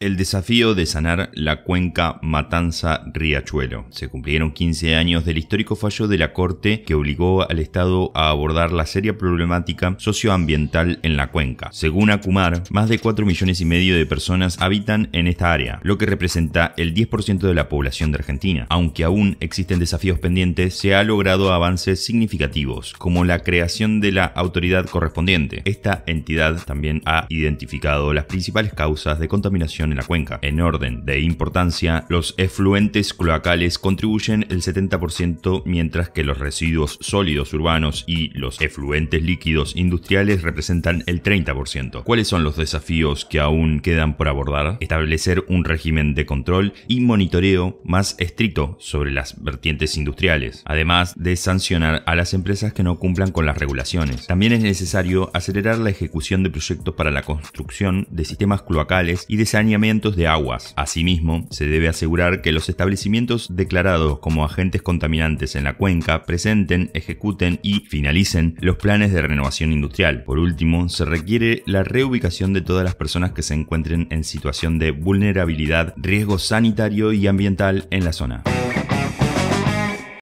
El desafío de sanar la cuenca Matanza-Riachuelo. Se cumplieron 15 años del histórico fallo de la Corte que obligó al Estado a abordar la seria problemática socioambiental en la cuenca. Según Acumar, más de 4 millones y medio de personas habitan en esta área, lo que representa el 10% de la población de Argentina. Aunque aún existen desafíos pendientes, se ha logrado avances significativos, como la creación de la autoridad correspondiente. Esta entidad también ha identificado las principales causas de contaminación en la cuenca. En orden de importancia, los efluentes cloacales contribuyen el 70% mientras que los residuos sólidos urbanos y los efluentes líquidos industriales representan el 30%. ¿Cuáles son los desafíos que aún quedan por abordar? Establecer un régimen de control y monitoreo más estricto sobre las vertientes industriales, además de sancionar a las empresas que no cumplan con las regulaciones. También es necesario acelerar la ejecución de proyectos para la construcción de sistemas cloacales y de saneamiento de aguas. Asimismo, se debe asegurar que los establecimientos declarados como agentes contaminantes en la cuenca presenten, ejecuten y finalicen los planes de renovación industrial. Por último, se requiere la reubicación de todas las personas que se encuentren en situación de vulnerabilidad, riesgo sanitario y ambiental en la zona.